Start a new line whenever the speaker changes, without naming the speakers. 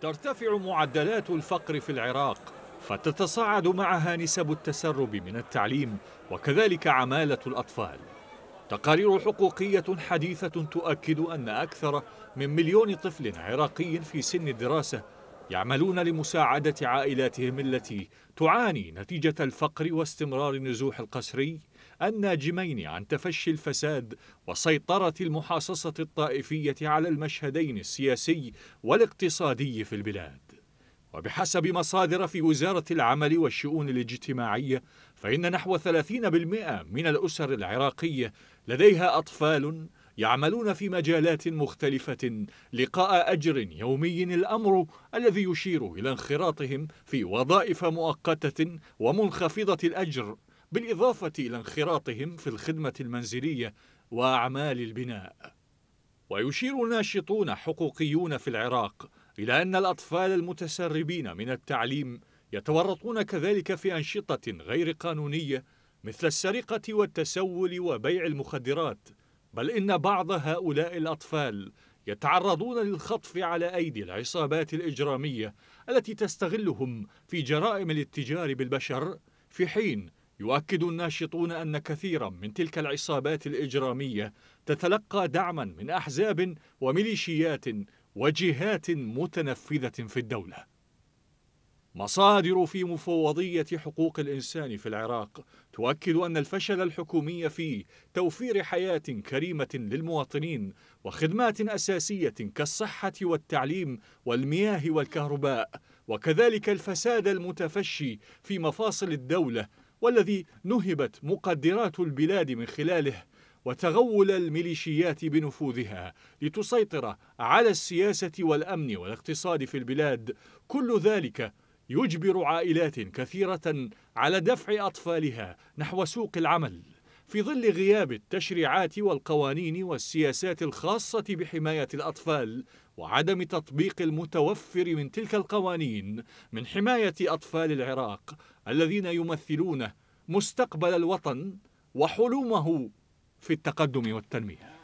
ترتفع معدلات الفقر في العراق فتتصاعد معها نسب التسرب من التعليم وكذلك عمالة الأطفال تقارير حقوقية حديثة تؤكد أن أكثر من مليون طفل عراقي في سن الدراسة يعملون لمساعدة عائلاتهم التي تعاني نتيجة الفقر واستمرار النزوح القسري الناجمين عن تفشي الفساد وسيطرة المحاصصة الطائفية على المشهدين السياسي والاقتصادي في البلاد وبحسب مصادر في وزارة العمل والشؤون الاجتماعية فإن نحو 30% من الأسر العراقية لديها أطفال يعملون في مجالات مختلفة لقاء أجر يومي الأمر الذي يشير إلى انخراطهم في وظائف مؤقتة ومنخفضة الأجر بالإضافة إلى انخراطهم في الخدمة المنزلية وأعمال البناء ويشير ناشطون حقوقيون في العراق إلى أن الأطفال المتسربين من التعليم يتورطون كذلك في أنشطة غير قانونية مثل السرقة والتسول وبيع المخدرات بل إن بعض هؤلاء الأطفال يتعرضون للخطف على أيدي العصابات الإجرامية التي تستغلهم في جرائم الاتجار بالبشر في حين يؤكد الناشطون أن كثيرا من تلك العصابات الإجرامية تتلقى دعما من أحزاب وميليشيات وجهات متنفذة في الدولة مصادر في مفوضية حقوق الإنسان في العراق تؤكد أن الفشل الحكومي في توفير حياة كريمة للمواطنين وخدمات أساسية كالصحة والتعليم والمياه والكهرباء وكذلك الفساد المتفشي في مفاصل الدولة والذي نهبت مقدرات البلاد من خلاله وتغول الميليشيات بنفوذها لتسيطر على السياسة والأمن والاقتصاد في البلاد كل ذلك يجبر عائلات كثيرة على دفع أطفالها نحو سوق العمل في ظل غياب التشريعات والقوانين والسياسات الخاصة بحماية الأطفال وعدم تطبيق المتوفر من تلك القوانين من حماية أطفال العراق الذين يمثلون مستقبل الوطن وحلمه في التقدم والتنميه